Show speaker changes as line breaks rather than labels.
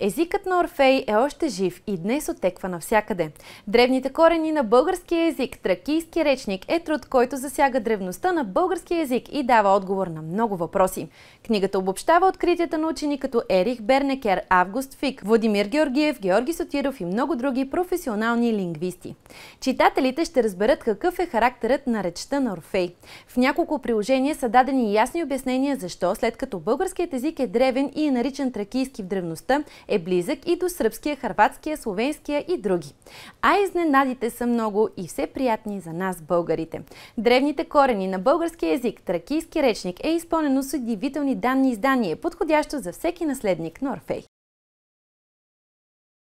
Езикът на Орфей е още жив и днес отеква навсякъде. Древните корени на българския език, тракийски речник, е труд, който засяга древността на българския език и дава отговор на много въпроси. Книгата обобщава откритията на учени като Ерих Бернекер, Август Фик, Владимир Георгиев, Георги Сотиров и много други професионални лингвисти. Читателите ще разберат какъв е характерът на речта на Орфей. В няколко приложения са дадени ясни обяснения защо, след като българският език е древен и е наричан тракийски в древността, е близък и до сръбския, харватския, словенския и други. А изненадите са много и все приятни за нас, българите. Древните корени на български език, тракийски речник, е изпълнено с удивителни данни издания, подходящо за всеки наследник на Орфей.